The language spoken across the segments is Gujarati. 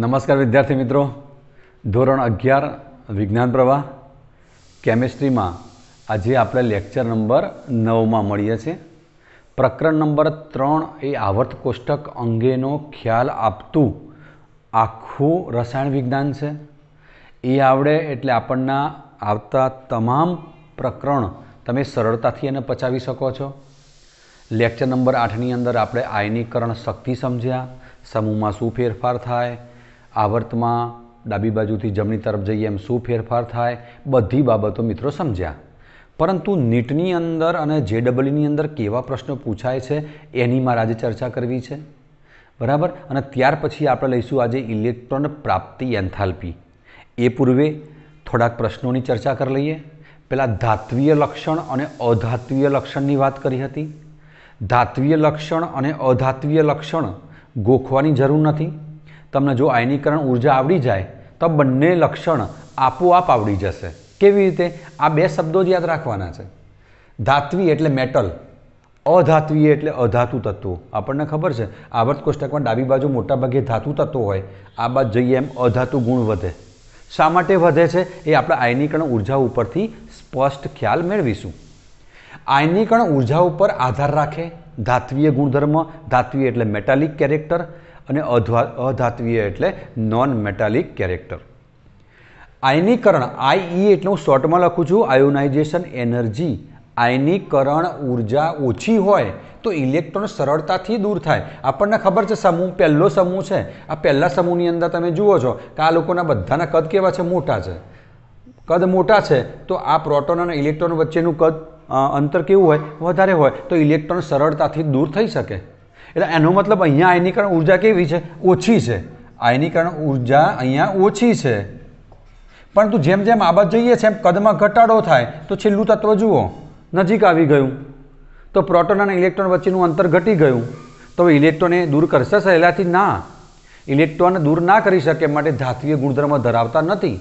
નમસ્કાર વિદ્યાર્થી મિત્રો ધોરણ અગિયાર વિજ્ઞાન પ્રવાહ કેમેસ્ટ્રીમાં આજે આપણે લેક્ચર નંબર નવમાં મળીએ છીએ પ્રકરણ નંબર ત્રણ એ આવર્ત કોષ્ટક અંગેનો ખ્યાલ આપતું આખું રસાયણ વિજ્ઞાન છે એ આવડે એટલે આપણના આવતા તમામ પ્રકરણ તમે સરળતાથી એને પચાવી શકો છો લેક્ચર નંબર આઠની અંદર આપણે આયનીકરણ શક્તિ સમજ્યા સમૂહમાં શું ફેરફાર થાય આવર્તમાં ડાબી બાજુથી જમણી તરફ જઈએ એમ શું ફેરફાર થાય બધી બાબતો મિત્રો સમજ્યા પરંતુ નીટની અંદર અને જે ડબલની અંદર કેવા પ્રશ્નો પૂછાય છે એની મારે આજે ચર્ચા કરવી છે બરાબર અને ત્યાર પછી આપણે લઈશું આજે ઇલેક્ટ્રોન પ્રાપ્તિ એન્થાલ્પી એ પૂર્વે થોડાક પ્રશ્નોની ચર્ચા કરી લઈએ પહેલાં ધાત્વીય લક્ષણ અને અધાત્વીય લક્ષણની વાત કરી હતી ધાત્વીય લક્ષણ અને અધાત્વીય લક્ષણ ગોખવાની જરૂર નથી તમને જો આયનીકરણ ઉર્જા આવડી જાય તો બંને લક્ષણ આપોઆપ આવડી જશે કેવી રીતે આ બે શબ્દો જ યાદ રાખવાના છે ધાત્વી એટલે મેટલ અધાત્વીય એટલે અધાતુ તત્વો આપણને ખબર છે આવર્ત કોષ્ટકમાં ડાબી બાજુ મોટાભાગે ધાતુ તત્વો હોય આ બાદ જઈએ એમ અધાતુ ગુણ વધે શા માટે વધે છે એ આપણે આયનીકરણ ઉર્જા ઉપરથી સ્પષ્ટ ખ્યાલ મેળવીશું આયનીકરણ ઉર્જા ઉપર આધાર રાખે ધાત્વીય ગુણધર્મ ધાત્વીય એટલે મેટાલિક કેરેક્ટર અને અધાત્વીય એટલે નોન મેટાલિક કેરેક્ટર આયનીકરણ આઈઈ e એટલે હું શોર્ટમાં લખું છું આયોનાઇઝેશન એનર્જી આયનીકરણ ઉર્જા ઓછી હોય તો ઇલેક્ટ્રોન સરળતાથી દૂર થાય આપણને ખબર છે સમૂહ પહેલો સમૂહ છે આ પહેલા સમૂહની અંદર તમે જુઓ છો કે આ લોકોના બધાના કદ કેવા છે મોટા છે કદ મોટા છે તો આ પ્રોટોન અને ઇલેક્ટ્રોન વચ્ચેનું કદ અંતર કેવું હોય વધારે હોય તો ઇલેક્ટ્રોન સરળતાથી દૂર થઈ શકે એટલે એનો મતલબ અહીંયા આયનીકરણ ઉર્જા કેવી છે ઓછી છે આયનીકરણ ઉર્જા અહીંયા ઓછી છે પરંતુ જેમ જેમ આ બાદ જઈએ છે એમ કદમાં ઘટાડો થાય તો છેલ્લું તત્વ જુઓ નજીક આવી ગયું તો પ્રોટોન અને ઇલેક્ટ્રોન વચ્ચેનું અંતર ઘટી ગયું તો ઇલેક્ટ્રોન એ દૂર કરશે સહેલાથી ના ઇલેક્ટ્રોન દૂર ના કરી શકે માટે ધાત્વીય ગુણધર્મ ધરાવતા નથી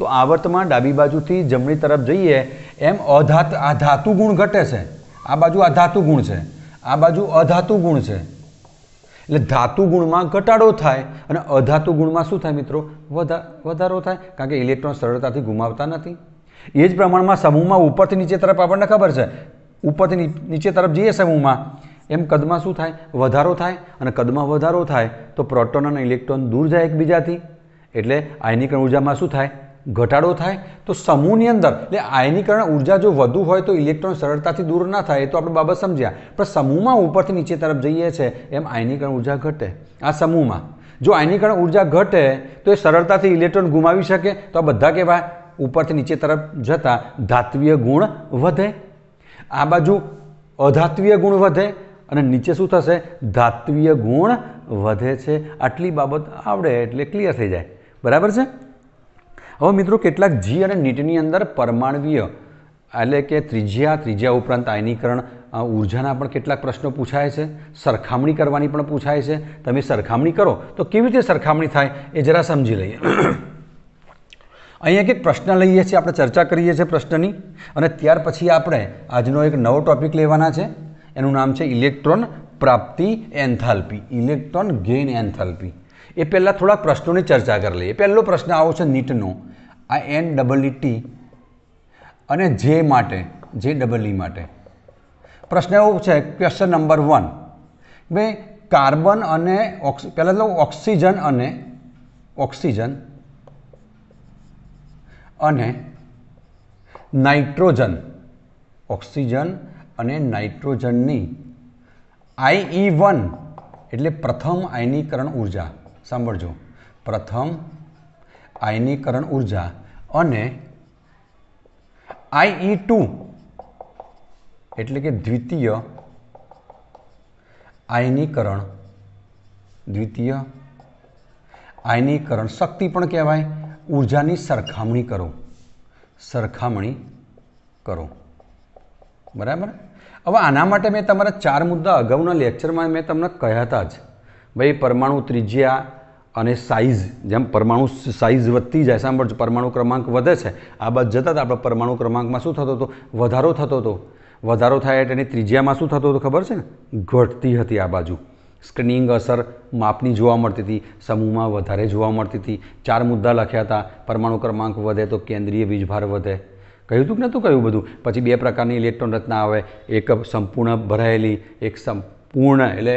તો આવર્તમાં ડાબી બાજુથી જમણી તરફ જઈએ એમ અધાત આ ધાતુ ગુણ ઘટે છે આ બાજુ આ ધાતુ ગુણ છે આ બાજુ અધાતુ ગુણ છે એટલે ધાતુ ગુણમાં ઘટાડો થાય અને અધાતુ ગુણમાં શું થાય મિત્રો વધારો થાય કારણ કે ઇલેક્ટ્રોન સરળતાથી ગુમાવતા નથી એ જ પ્રમાણમાં સમૂહમાં ઉપરથી નીચે તરફ આપણને ખબર છે ઉપરથી નીચે તરફ જઈએ સમૂહમાં એમ કદમાં શું થાય વધારો થાય અને કદમાં વધારો થાય તો પ્રોટોન અને ઇલેક્ટ્રોન દૂર જાય એકબીજાથી એટલે આયનીકરણ ઉર્જામાં શું થાય ઘટાડો થાય તો સમૂહની અંદર એટલે આયનીકરણ ઉર્જા જો વધુ હોય તો ઇલેક્ટ્રોન સરળતાથી દૂર ના થાય એ તો આપણે બાબત સમજ્યા પણ સમૂહમાં ઉપરથી નીચે તરફ જઈએ છે એમ આયનીકરણ ઉર્જા ઘટે આ સમૂહમાં જો આયનીકરણ ઉર્જા ઘટે તો એ સરળતાથી ઇલેક્ટ્રોન ગુમાવી શકે તો આ બધા કહેવાય ઉપરથી નીચે તરફ જતાં ધાત્વીય ગુણ વધે આ બાજુ અધાત્વીય ગુણ વધે અને નીચે શું થશે ધાત્વીય ગુણ વધે છે આટલી બાબત આવડે એટલે ક્લિયર થઈ જાય બરાબર છે હવે મિત્રો કેટલાક જી અને નીટની અંદર પરમાણવીય એટલે કે ત્રિજ્યા ત્રિજ્યા ઉપરાંત આયનીકરણ ઉર્જાના પણ કેટલાક પ્રશ્નો પૂછાય છે સરખામણી કરવાની પણ પૂછાય છે તમે સરખામણી કરો તો કેવી રીતે સરખામણી થાય એ જરા સમજી લઈએ અહીંયા એક પ્રશ્ન લઈએ છીએ આપણે ચર્ચા કરીએ છીએ પ્રશ્નની અને ત્યાર પછી આપણે આજનો એક નવો ટોપિક લેવાના છે એનું નામ છે ઇલેક્ટ્રોન પ્રાપ્તિ એન્થાલ્પી ઇલેક્ટ્રોન ગેઇન એન્થાલ્પી એ પહેલાં થોડાક પ્રશ્નોની ચર્ચા કરી લઈએ પહેલો પ્રશ્ન આવો છે નીટનો આ એન ડબલ ટી અને જે માટે જે ડબલ ઈ માટે પ્રશ્ન એવો છે ક્વેશ્ચન નંબર વન ભાઈ કાર્બન અને ઓક્સ પહેલાં તો ઓક્સિજન અને ઓક્સિજન અને નાઇટ્રોજન ઓક્સિજન અને નાઇટ્રોજનની આઈઈ વન e એટલે પ્રથમ આયનીકરણ ઉર્જા સાંભળજો પ્રથમ આયનીકરણ ઉર્જા અને આઈઈ ટુ એટલે કે દ્વિતીય આયનીકરણ દ્વિતીય આયનીકરણ શક્તિ પણ કહેવાય ઉર્જાની સરખામણી કરો સરખામણી કરો બરાબર હવે આના માટે મેં તમારા ચાર મુદ્દા અગાઉના લેક્ચરમાં મેં તમને કહ્યા હતા જ ભાઈ પરમાણુ ત્રિજ્યા અને સાઇઝ જેમ પરમાણુ સાઇઝ વધતી જાય સાંભળજો પરમાણુ ક્રમાંક વધે છે આ બાદ જતાં આપણે પરમાણુ ક્રમાંકમાં શું થતો હતો વધારો થતો હતો વધારો થાય એટલે એની ત્રિજ્યામાં શું થતો હતું ખબર છે ને ઘટતી હતી આ બાજુ સ્ક્રીનિંગ અસર માપની જોવા મળતી હતી સમૂહમાં વધારે જોવા મળતી હતી ચાર મુદ્દા લખ્યા હતા પરમાણુ ક્રમાંક વધે તો કેન્દ્રીય વીજભાર વધે કહ્યું હતું કે નહોતું કહ્યું બધું પછી બે પ્રકારની ઇલેક્ટ્રોન રચના આવે એક સંપૂર્ણ ભરાયેલી એક સંપ પૂર્ણ એટલે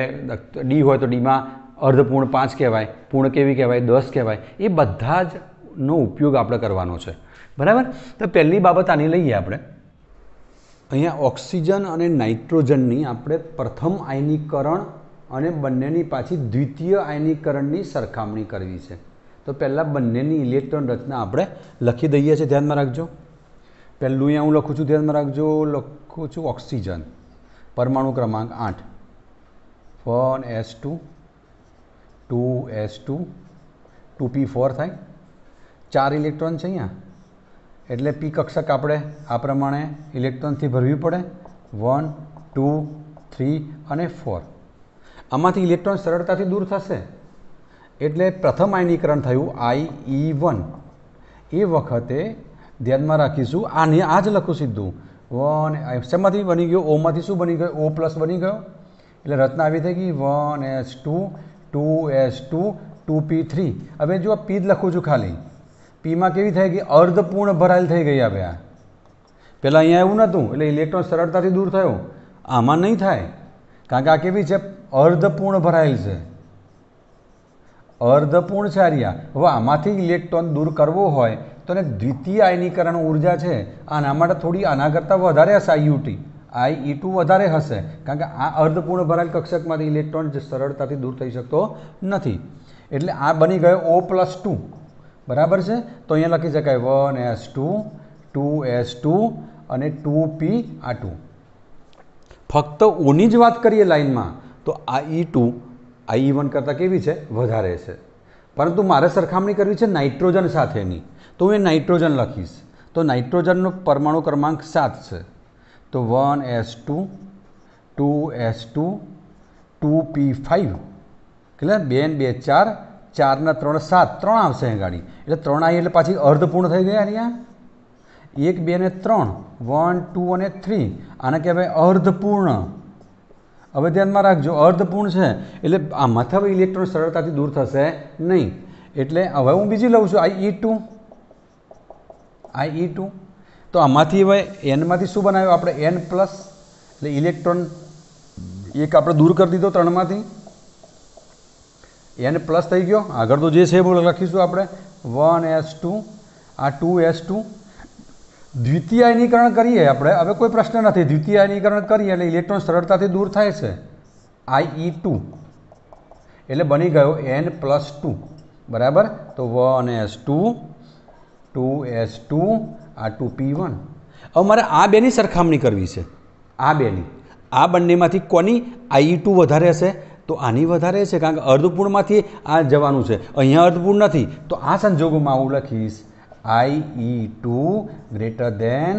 ડી હોય તો ડીમાં અર્ધપૂર્ણ પાંચ કહેવાય પૂર્ણ કેવી કહેવાય દસ કહેવાય એ બધા જ નો ઉપયોગ આપણે કરવાનો છે બરાબર તો પહેલી બાબત આની લઈએ આપણે અહીંયા ઓક્સિજન અને નાઇટ્રોજનની આપણે પ્રથમ આયનીકરણ અને બંનેની પાછી દ્વિતીય આયનીકરણની સરખામણી કરવી છે તો પહેલાં બંનેની ઇલેક્ટ્રોન રચના આપણે લખી દઈએ છીએ ધ્યાનમાં રાખજો પહેલું અહીંયા હું લખું છું ધ્યાનમાં રાખજો લખું છું ઓક્સિજન પરમાણુ ક્રમાંક આઠ one S two two S two two P four થાય ચાર ઇલેક્ટ્રોન છે અહીંયા એટલે પી કક્ષક આપણે આ પ્રમાણે ઇલેક્ટ્રોનથી ભરવી પડે વન ટુ થ્રી અને ફોર આમાંથી ઇલેક્ટ્રોન સરળતાથી દૂર થશે એટલે પ્રથમ આયનીકરણ થયું આઈ ઈ વન એ વખતે ધ્યાનમાં રાખીશું આને આ જ લખું સીધું વન સેમાંથી બની ગયો ઓમાંથી શું બની ગયો ઓ પ્લસ બની ગયો એટલે રચના આવી થઈ ગઈ one S two two S two two P three હવે જો પી જ લખું છું ખાલી પીમાં કેવી થઈ ગઈ અર્ધપૂર્ણ ભરાયેલ થઈ ગઈ હવે આ પહેલાં અહીંયા એવું નહોતું એટલે ઇલેક્ટ્રોન સરળતાથી દૂર થયો આમાં નહીં થાય કારણ કે આ કેવી છે અર્ધપૂર્ણ ભરાયેલ છે અર્ધપૂર્ણ છે આર્યા હવે આમાંથી ઇલેક્ટ્રોન દૂર કરવો હોય તો એને દ્વિતીય આયનીકરણ ઉર્જા છે આના માટે થોડી આના કરતાં વધારે હશે આઈયુટી આ ઈ ટુ વધારે હશે કારણ કે આ અર્ધપૂર્ણ ભરાયેલ કક્ષકમાંથી ઇલેક્ટ્રોન સરળતાથી દૂર થઈ શકતો નથી એટલે આ બની ગયો ઓ પ્લસ ટુ બરાબર છે તો અહીંયા લખી શકાય one S two two S two અને ટુ પી આ ટુ ફક્ત ઓની જ વાત કરીએ લાઇનમાં તો આ ઈ ટુ આ ઈ વન કરતાં કેવી છે વધારે છે પરંતુ મારે સરખામણી કરવી છે નાઇટ્રોજન સાથેની તો હું એ નાઇટ્રોજન લખીશ તો નાઇટ્રોજનનો પરમાણુ ક્રમાંક સાત છે તો one S two two S two two P five એટલે બેન બે ચાર ચારના ત્રણ સાત ત્રણ આવશે અહીં ગાડી એટલે ત્રણ આવી એટલે પાછી અર્ધપૂર્ણ થઈ ગયા અહીંયા એક બે ને ત્રણ વન ટુ અને થ્રી આને કહેવાય અર્ધપૂર્ણ હવે ધ્યાનમાં રાખજો અર્ધપૂર્ણ છે એટલે આ માથા પર ઇલેક્ટ્રોન સરળતાથી દૂર થશે નહીં એટલે હવે હું બીજી લઉં છું આઈ ઈ ટુ આઈ ઈ ટુ તો આમાંથી હવે એનમાંથી શું બનાવ્યું આપણે એન પ્લસ એટલે ઇલેક્ટ્રોન એક આપણે દૂર કરી દીધો ત્રણમાંથી એન પ્લસ થઈ ગયો આગળ તો જે છે એ લખીશું આપણે વન એસ ટુ આ ટુ એસ ટુ દ્વિતીયાયનીકરણ કરીએ આપણે હવે કોઈ પ્રશ્ન નથી દ્વિતીયાયનીકરણ કરીએ એટલે ઇલેક્ટ્રોન સરળતાથી દૂર થાય છે આઈ ઈ ટુ એટલે બની ગયો એન પ્લસ ટુ બરાબર તો one S two two S two આ ટુ પી વન હવે મારે આ બેની સરખામણી કરવી છે આ બેની આ બંનેમાંથી કોની આઈ ટુ e વધારે હશે તો આની વધારે છે કારણ કે અર્ધપૂર્ણમાંથી આ જવાનું છે અહીંયા અર્ધપૂર્ણ નથી તો આ સંજોગોમાં હું લખીશ I two greater than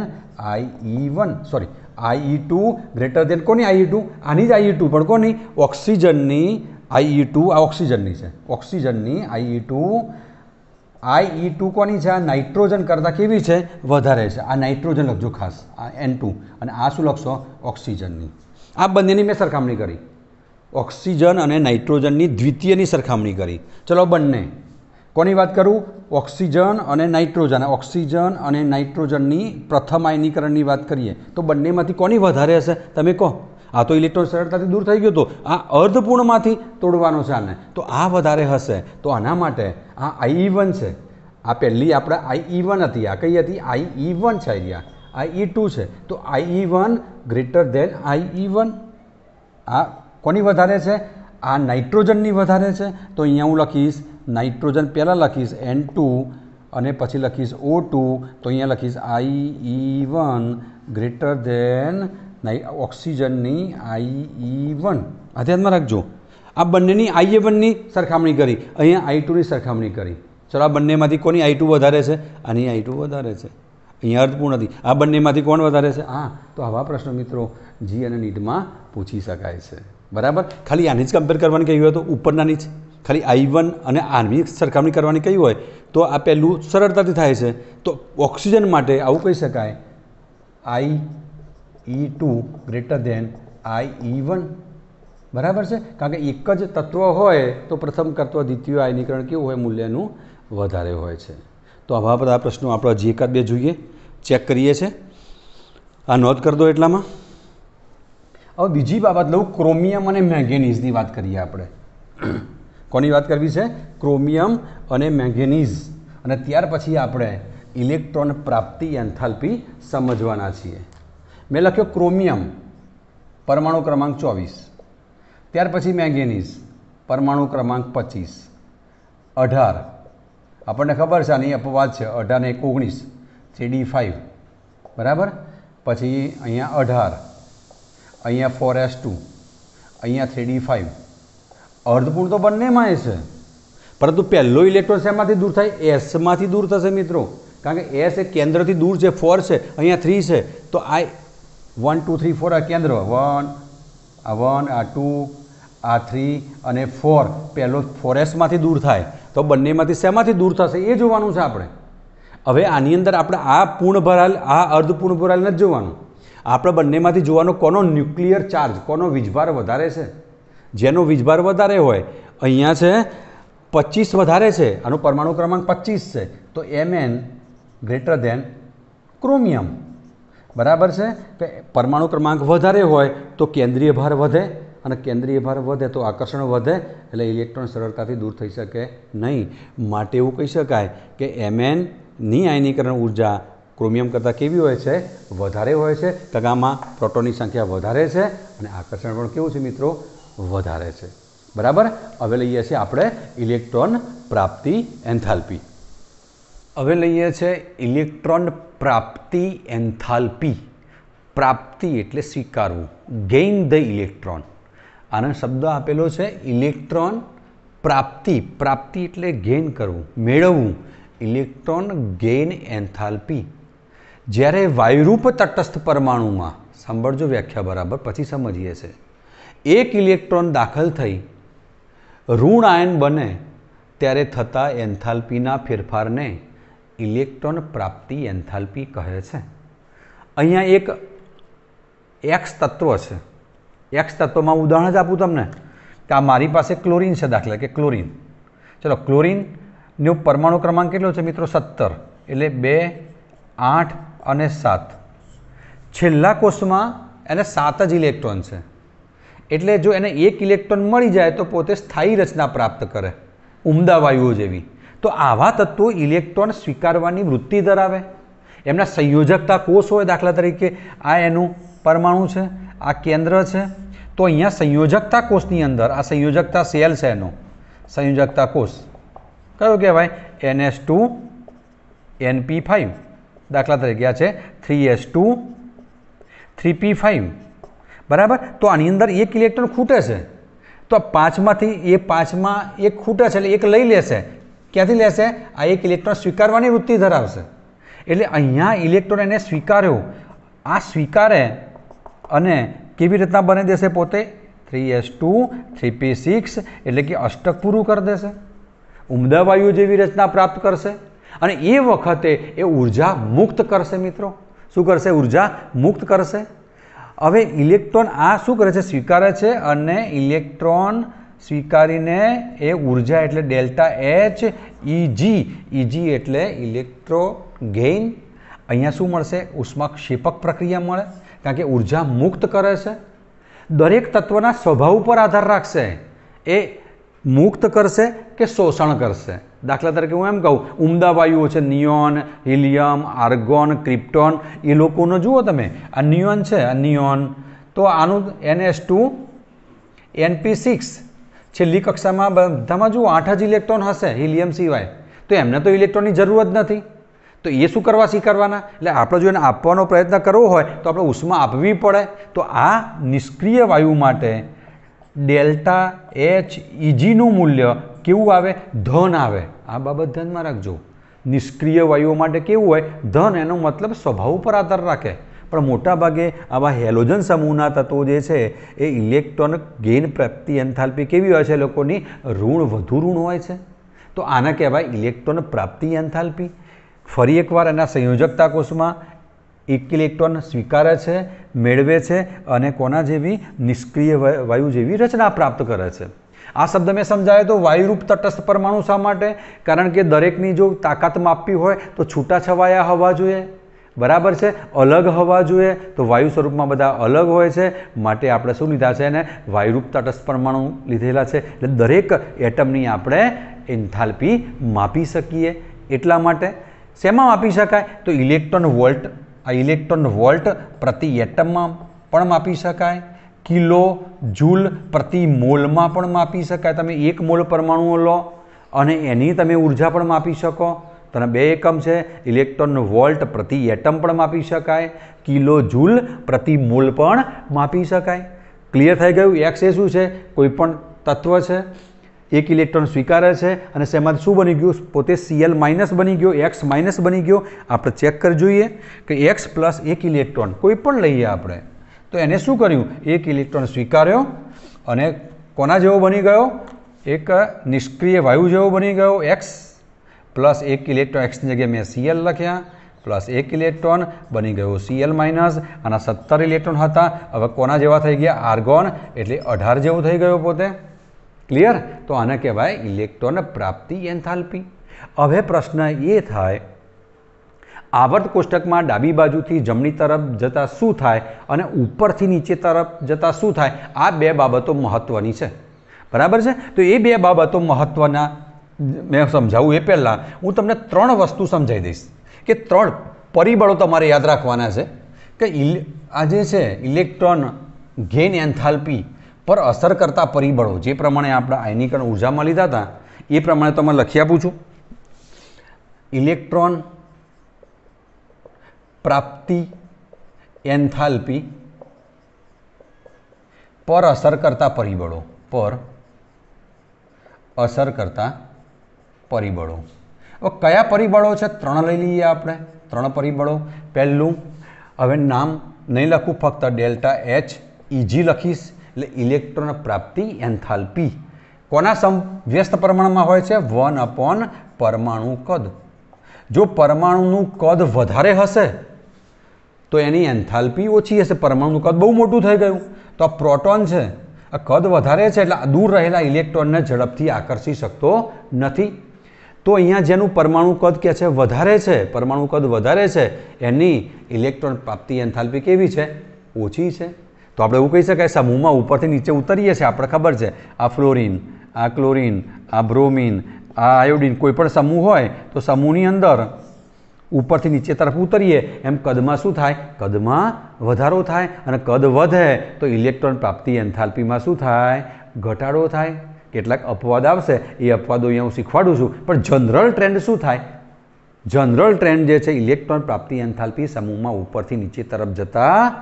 I one sorry I E two greater than કોની આઈ ટુ e આની જ આઈ ટુ e પણ કોની ઓક્સિજનની આઈ ટુ આ ઓક્સિજનની છે ઓક્સિજનની આઈ ટુ આઈ ઈ ટુ કોની છે આ નાઇટ્રોજન કરતાં કેવી છે વધારે છે આ નાઇટ્રોજન લખજો ખાસ આ એન ટુ અને આ શું લખશો ઓક્સિજનની આ બંનેની મેં સરખામણી કરી ઓક્સિજન અને નાઇટ્રોજનની દ્વિતીયની સરખામણી કરી ચલો બંને કોની વાત કરું ઓક્સિજન અને નાઇટ્રોજન ઓક્સિજન અને નાઇટ્રોજનની પ્રથમ આયનીકરણની વાત કરીએ તો બંનેમાંથી કોની વધારે હશે તમે કહો આ તો ઇલેક્ટ્રોન સરળતાથી દૂર થઈ ગયો હતો આ અર્ધપૂર્ણમાંથી તોડવાનો છે આને તો આ વધારે હશે તો આના માટે આ આઈ વન e છે આ પહેલી આપણે આઈ વન e હતી આ કઈ હતી આઈ વન e છે અહીંયા આઈ ટુ છે તો I one greater than I one આ કોની વધારે છે આ નાઇટ્રોજનની વધારે છે તો અહીંયા હું લખીશ નાઇટ્રોજન પહેલાં લખીશ એન ટુ અને પછી લખીશ ઓ ટુ તો અહીંયા લખીશ આઈ વન ગ્રેટર દેન ઓક્સિજનની આઈ વન આ ધ્યાનમાં રાખજો આ બંનેની આઈ એ વનની સરખામણી કરી અહીંયા આઈ ટુની સરખામણી કરી ચલો આ બંનેમાંથી કોની આઈ ટુ વધારે છે આની આઈ ટુ વધારે છે અહીંયા અર્થપૂર્ણ નથી આ બંનેમાંથી કોણ વધારે છે હા તો આવા પ્રશ્નો મિત્રો જી અને નીટમાં પૂછી શકાય છે બરાબર ખાલી આની જ કમ્પેર કરવાની કહ્યું હોય તો ઉપરનાની જ ખાલી આઈ વન અને આની સરખામણી કરવાની કહી હોય તો આ પહેલું સરળતાથી થાય છે તો ઓક્સિજન માટે આવું કહી શકાય I E two greater than I E one બરાબર છે કારણ કે એક જ તત્વ હોય તો પ્રથમ તત્વ દ્વિતીય આયનીકરણ કેવું હોય મૂલ્યનું વધારે હોય છે તો આવા બધા પ્રશ્નો આપણે જે એકાદ બે જોઈએ ચેક કરીએ છીએ આ નોંધ કરી દો એટલામાં હવે બીજી બાબત લઉં ક્રોમિયમ અને મેંગેનીઝની વાત કરીએ આપણે કોની વાત કરવી છે ક્રોમિયમ અને મેંગેનીઝ અને ત્યાર પછી આપણે ઇલેક્ટ્રોન પ્રાપ્તિ એન્થાલ્પી સમજવાના છીએ મેં લખ્યો ક્રોમિયમ પરમાણુ ક્રમાંક ચોવીસ ત્યાર પછી મેગેનીઝ પરમાણુ ક્રમાંક પચીસ અઢાર આપણને ખબર છે આની અપવાદ છે અઢાર એક ઓગણીસ થ્રી ફાઇવ બરાબર પછી અહીંયા અઢાર અહીંયા ફોર એસ ટુ અહીંયા થ્રી ડી ફાઇવ અર્ધપૂર્ણ તો બંનેમાં એ છે પરંતુ પહેલો ઇલેક્ટ્રોન શેમાંથી દૂર થાય એસમાંથી દૂર થશે મિત્રો કારણ કે એસ એ કેન્દ્રથી દૂર છે ફોર છે અહીંયા થ્રી છે તો આ વન ટુ થ્રી ફોર આ કેન્દ્ર વન આ વન આ ટુ આ થ્રી અને ફોર પહેલો ફોરેસ્ટમાંથી દૂર થાય તો બંનેમાંથી શેમાંથી દૂર થશે એ જોવાનું છે આપણે હવે આની અંદર આપણે આ પૂર્ણ ભરાયેલ આ અર્ધ પૂર્ણ ભરાયેલ નથી જોવાનું આપણે બંનેમાંથી જોવાનો કોનો ન્યુક્લિયર ચાર્જ કોનો વીજભાર વધારે છે જેનો વીજભાર વધારે હોય અહીંયા છે પચીસ વધારે છે આનો પરમાણુ ક્રમાંક પચીસ છે તો M N greater than chromium બરાબર છે કે પરમાણુ ક્રમાંક વધારે હોય તો કેન્દ્રીય ભાર વધે અને કેન્દ્રીય ભાર વધે તો આકર્ષણ વધે એટલે ઇલેક્ટ્રોન સરળતાથી દૂર થઈ શકે નહીં માટે એવું કહી શકાય કે એમએનની આયનીકરણ ઉર્જા ક્રોમિયમ કરતાં કેવી હોય છે વધારે હોય છે તગામાં પ્રોટોનની સંખ્યા વધારે છે અને આકર્ષણ પણ કેવું છે મિત્રો વધારે છે બરાબર હવે લઈએ છીએ આપણે ઇલેક્ટ્રોન પ્રાપ્તિ એન્થાલ્પી હવે લઈએ છે ઇલેક્ટ્રોન પ્રાપ્તિ એન્થાલ્પી પ્રાપ્તિ એટલે સ્વીકારવું ગેઇન ધ ઇલેક્ટ્રોન આનો શબ્દ આપેલો છે ઇલેક્ટ્રોન પ્રાપ્તિ પ્રાપ્તિ એટલે ગેઇન કરવું મેળવવું ઇલેક્ટ્રોન ગેઇન એન્થાલ્પી જ્યારે વાયુરૂપ તટસ્થ પરમાણુમાં સાંભળજો વ્યાખ્યા બરાબર પછી સમજીએ છે એક ઇલેક્ટ્રોન દાખલ થઈ ઋણ આયન બને ત્યારે થતા એન્થાલ્પીના ફેરફારને ઇલેક્ટ્રોન પ્રાપ્તિ એન્થાલ્પી કહે છે અહીંયા એક એક્સ તત્વ છે એક્સ તત્વમાં ઉદાહરણ જ આપું તમને કે આ મારી પાસે ક્લોરિન છે દાખલા કે ક્લોરિન ચલો ક્લોરિનનો પરમાણુ ક્રમાંક કેટલો છે મિત્રો સત્તર એટલે બે આઠ અને સાત છેલ્લા કોષમાં એને સાત જ ઇલેક્ટ્રોન છે એટલે જો એને એક ઇલેક્ટ્રોન મળી જાય તો પોતે સ્થાયી રચના પ્રાપ્ત કરે ઉમદા વાયુઓ જેવી તો આવા તત્વો ઇલેક્ટ્રોન સ્વીકારવાની વૃત્તિ ધરાવે એમના સંયોજકતા કોષ હોય દાખલા તરીકે આ એનું પરમાણુ છે આ કેન્દ્ર છે તો અહીંયા સંયોજકતા કોષની અંદર આ સંયોજકતા સેલ છે એનો સંયોજકતા કોષ કયો કહેવાય એનએસ ટુ એનપી ફાઇવ દાખલા તરીકે આ છે three S two three P five બરાબર તો આની અંદર એક ઇલેક્ટ્રોન ખૂટે છે તો પાંચમાંથી એ પાંચમાં એક ખૂટે છે એટલે એક લઈ લેશે ક્યાંથી લેશે આ એક ઇલેક્ટ્રોન સ્વીકારવાની વૃત્તિ ધરાવશે એટલે અહીંયા ઇલેક્ટ્રોન એને સ્વીકાર્યો આ સ્વીકારે અને કેવી રીતના બની દેશે પોતે three S two three P six એટલે કે અષ્ટક પૂરું કરી દેશે ઉમદા વાયુ જેવી રચના પ્રાપ્ત કરશે અને એ વખતે એ ઉર્જા મુક્ત કરશે મિત્રો શું કરશે ઉર્જા મુક્ત કરશે હવે ઇલેક્ટ્રોન આ શું કરે છે સ્વીકારે છે અને ઇલેક્ટ્રોન સ્વીકારીને એ ઊર્જા એટલે ડેલ્ટા એચ ઇજી ઇજી એટલે ઇલેક્ટ્રો ગેઇન અહીંયા શું મળશે ઉષ્મા ક્ષેપક પ્રક્રિયા મળે કારણ કે ઉર્જા મુક્ત કરે છે દરેક તત્વના સ્વભાવ ઉપર આધાર રાખશે એ મુક્ત કરશે કે શોષણ કરશે દાખલા તરીકે હું એમ કહું ઉમદા વાયુઓ છે નિયોન હિલિયમ આર્ગોન ક્રિપ્ટોન એ લોકોનો જુઓ તમે આ નિયોન છે આ નિયોન તો આનું N S two NP six છેલ્લી કક્ષામાં બધામાં જુઓ આઠ જ ઇલેક્ટ્રોન હશે હિલિયમ સિવાય તો એમને તો ઇલેક્ટ્રોનની જરૂર જ નથી તો એ શું કરવા સ્વીકારવાના એટલે આપણે જો એને આપવાનો પ્રયત્ન કરવો હોય તો આપણે ઉષ્મા આપવી પડે તો આ નિષ્ક્રિય વાયુ માટે ડેલ્ટા એચ ઇજીનું મૂલ્ય કેવું આવે ધન આવે આ બાબત ધ્યાનમાં રાખજો નિષ્ક્રિય વાયુઓ માટે કેવું હોય ધન એનો મતલબ સ્વભાવ ઉપર આધાર રાખે પણ મોટાભાગે આવા હેલોજન સમૂહના તત્વો જે છે એ ઇલેક્ટ્રોન ગેઇન પ્રાપ્તિ એન્થાલ્પી કેવી હોય છે લોકોની ઋણ વધુ ઋણ હોય છે તો આના કહેવાય ઇલેક્ટ્રોન પ્રાપ્તિ એન્થાલ્પી ફરી એકવાર એના સંયોજકતા કોષમાં એક ઇલેક્ટ્રોન સ્વીકારે છે મેળવે છે અને કોના જેવી નિષ્ક્રિય વાયુ જેવી રચના પ્રાપ્ત કરે છે આ શબ્દ મેં સમજાયો તો વાયુરૂપ તટસ્થ પરમાણુ શા માટે કારણ કે દરેકની જો તાકાત માપવી હોય તો છૂટાછવાયા હોવા જોઈએ બરાબર છે અલગ હવા જોઈએ તો વાયુ સ્વરૂપમાં બધા અલગ હોય છે માટે આપણે શું લીધા છે એને વાયુરૂપ તટસ્થ પરમાણુ લીધેલા છે એટલે દરેક એટમની આપણે એન્થાલ્પી માપી શકીએ એટલા માટે શેમાં માપી શકાય તો ઇલેક્ટ્રોન વોલ્ટ આ ઇલેક્ટ્રોન વોલ્ટ પ્રતિ એટમમાં પણ માપી શકાય કિલો જૂલ પ્રતિ મોલમાં પણ માપી શકાય તમે એક મોલ પરમાણુઓ લો અને એની તમે ઉર્જા પણ માપી શકો તને બે એકમ છે ઇલેક્ટ્રોન વોલ્ટ પ્રતિ એટમ પણ માપી શકાય કિલો જૂલ પ્રતિ મૂલ પણ માપી શકાય ક્લિયર થઈ ગયું એક્સ એ શું છે કોઈ પણ તત્વ છે એક ઇલેક્ટ્રોન સ્વીકારે છે અને શેમાં શું બની ગયું પોતે સીએલ માઇનસ બની ગયો એક્સ માઇનસ બની ગયો આપણે ચેક કરી જોઈએ કે એક્સ પ્લસ એક ઇલેક્ટ્રોન કોઈ પણ લઈએ આપણે તો એને શું કર્યું એક ઇલેક્ટ્રોન સ્વીકાર્યો અને કોના જેવો બની ગયો એક નિષ્ક્રિય વાયુ જેવો બની ગયો એક્સ પ્લસ એક ઇલેક્ટ્રોન એક્સની જગ્યાએ મેં સીએલ લખ્યા પ્લસ એક ઇલેક્ટ્રોન બની ગયો સીએલ માઇનસ આના સત્તર ઇલેક્ટ્રોન હતા હવે કોના જેવા થઈ ગયા આર્ગોન એટલે અઢાર જેવું થઈ ગયું પોતે ક્લિયર તો આને કહેવાય ઇલેક્ટ્રોન પ્રાપ્તિ એન્થાલ્પી હવે પ્રશ્ન એ થાય આવર્ત કોષ્ટકમાં ડાબી બાજુથી જમણી તરફ જતાં શું થાય અને ઉપરથી નીચે તરફ જતાં શું થાય આ બે બાબતો મહત્ત્વની છે બરાબર છે તો એ બે બાબતો મહત્ત્વના મેં સમજાવું એ પહેલાં હું તમને ત્રણ વસ્તુ સમજાવી દઈશ કે ત્રણ પરિબળો તમારે યાદ રાખવાના છે કે આ જે છે ઇલેક્ટ્રોન ગેન એન્થાલ્પી પર અસર કરતા પરિબળો જે પ્રમાણે આપણે આયનીકરણ ઊર્જામાં લીધા હતા એ પ્રમાણે તમે લખી આપું છું ઇલેક્ટ્રોન પ્રાપ્તિ એન્થાલ્પી પર અસર કરતા પરિબળો પર અસર કરતા પરિબળો હવે કયા પરિબળો છે ત્રણ લઈ લઈએ આપણે ત્રણ પરિબળો પહેલું હવે નામ નહીં લખું ફક્ત ડેલ્ટા એચ ઇજી લખીશ એટલે ઇલેક્ટ્રોન પ્રાપ્તિ એન્થાલ્પી કોના સમ વ્યસ્ત પ્રમાણમાં હોય છે વન અપોન પરમાણુ કદ જો પરમાણુનું કદ વધારે હશે તો એની એન્થાલ્પી ઓછી હશે પરમાણુનું કદ બહુ મોટું થઈ ગયું તો આ પ્રોટોન છે આ કદ વધારે છે એટલે દૂર રહેલા ઇલેક્ટ્રોનને ઝડપથી આકર્ષી શકતો નથી તો અહીંયા જેનું પરમાણુ કદ કે છે વધારે છે પરમાણુ કદ વધારે છે એની ઇલેક્ટ્રોન પ્રાપ્તિ એન્થાલ્પી કેવી છે ઓછી છે તો આપણે એવું કહી શકાય સમૂહમાં ઉપરથી નીચે ઉતરીએ છીએ આપણે ખબર છે આ ફ્લોરિન આ ક્લોરિન આ બ્રોમિન આ આયોડિન કોઈપણ સમૂહ હોય તો સમૂહની અંદર ઉપરથી નીચે તરફ ઉતરીએ એમ કદમાં શું થાય કદમાં વધારો થાય અને કદ વધે તો ઇલેક્ટ્રોન પ્રાપ્તિ એન્થાલ્પીમાં શું થાય ઘટાડો થાય કેટલાક અપવાદ આવશે એ અપવાદો અહીંયા હું શીખવાડું છું પણ જનરલ ટ્રેન્ડ શું થાય જનરલ ટ્રેન્ડ જે છે ઇલેક્ટ્રોન પ્રાપ્તિ એન્થાલ્પી સમૂહમાં ઉપરથી નીચે તરફ જતાં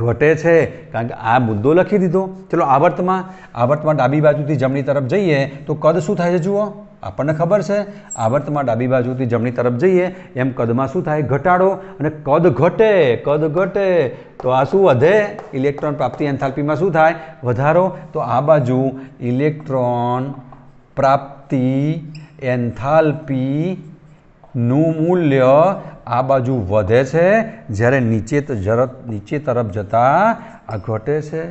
ઘટે છે કારણ કે આ મુદ્દો લખી દીધો ચલો આવર્તમાં આવર્તમાં ડાબી બાજુથી જમણી તરફ જઈએ તો કદ શું થાય છે જુઓ આપણને ખબર છે આવર્તમાં ડાબી બાજુથી જમણી તરફ જઈએ એમ કદમાં શું થાય ઘટાડો અને કદ ઘટે કદ ઘટે તો આ શું વધે ઇલેક્ટ્રોન પ્રાપ્તિ એન્થાલ્પીમાં શું થાય વધારો તો આ બાજુ ઇલેક્ટ્રોન પ્રાપ્તિ એન્થાલ્પીનું મૂલ્ય આ બાજુ વધે છે જ્યારે નીચે જરત નીચે તરફ જતાં આ ઘટે છે